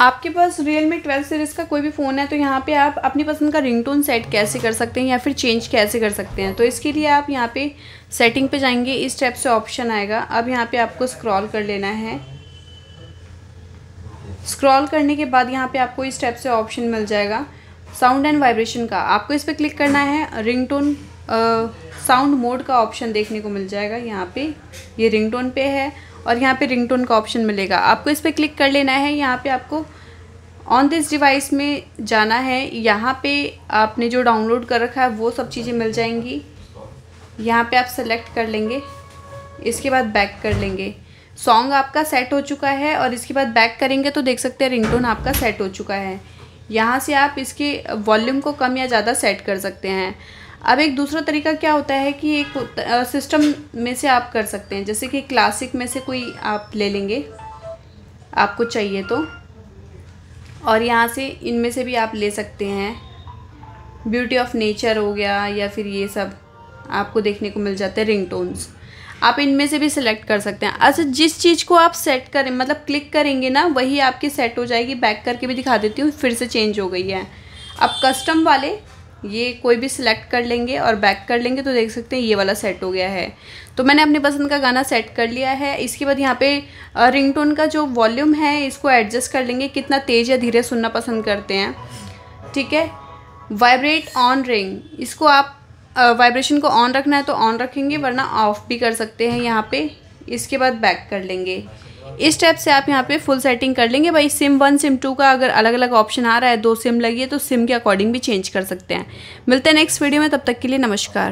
आपके पास Realme twelve series का कोई भी फ़ोन है तो यहाँ पे आप अपनी पसंद का रिंगटोन सेट कैसे कर सकते हैं या फिर चेंज कैसे कर सकते हैं तो इसके लिए आप यहाँ पे सेटिंग पे जाएंगे इस टाइप से ऑप्शन आएगा अब यहाँ पे आपको स्क्रॉल कर लेना है स्क्रॉल करने के बाद यहाँ पे आपको इस टाइप से ऑप्शन मिल जाएगा साउंड एंड वाइब्रेशन का आपको इस पर क्लिक करना है रिंग साउंड मोड का ऑप्शन देखने को मिल जाएगा यहाँ पे ये रिंग टोन पे है और यहाँ पे रिंगटोन का ऑप्शन मिलेगा आपको इस पर क्लिक कर लेना है यहाँ पे आपको ऑन दिस डिवाइस में जाना है यहाँ पे आपने जो डाउनलोड कर रखा है वो सब चीज़ें मिल जाएंगी यहाँ पे आप सेलेक्ट कर लेंगे इसके बाद बैक कर लेंगे सॉन्ग आपका सेट हो चुका है और इसके बाद बैक करेंगे तो देख सकते हैं रिंगटोन आपका सेट हो चुका है यहाँ से आप इसके वॉल्यूम को कम या ज़्यादा सेट कर सकते हैं अब एक दूसरा तरीका क्या होता है कि एक सिस्टम में से आप कर सकते हैं जैसे कि क्लासिक में से कोई आप ले लेंगे आपको चाहिए तो और यहाँ से इनमें से भी आप ले सकते हैं ब्यूटी ऑफ नेचर हो गया या फिर ये सब आपको देखने को मिल जाते हैं रिंग टोन्स आप इनमें से भी सिलेक्ट कर सकते हैं अच्छा जिस चीज़ को आप सेट करें मतलब क्लिक करेंगे ना वही आपकी सेट हो जाएगी बैक करके भी दिखा देती हूँ फिर से चेंज हो गई है अब कस्टम वाले ये कोई भी सिलेक्ट कर लेंगे और बैक कर लेंगे तो देख सकते हैं ये वाला सेट हो गया है तो मैंने अपने पसंद का गाना सेट कर लिया है इसके बाद यहाँ पे रिंगटोन का जो वॉल्यूम है इसको एडजस्ट कर लेंगे कितना तेज़ या धीरे सुनना पसंद करते हैं ठीक है वाइब्रेट ऑन रिंग इसको आप वाइब्रेशन को ऑन रखना है तो ऑन रखेंगे वरना ऑफ भी कर सकते हैं यहाँ पर इसके बाद बैक कर लेंगे इस स्टेप से आप यहाँ पे फुल सेटिंग कर लेंगे भाई सिम वन सिम टू का अगर अलग अलग ऑप्शन आ रहा है दो सिम लगी है तो सिम के अकॉर्डिंग भी चेंज कर सकते हैं मिलते हैं नेक्स्ट वीडियो में तब तक के लिए नमस्कार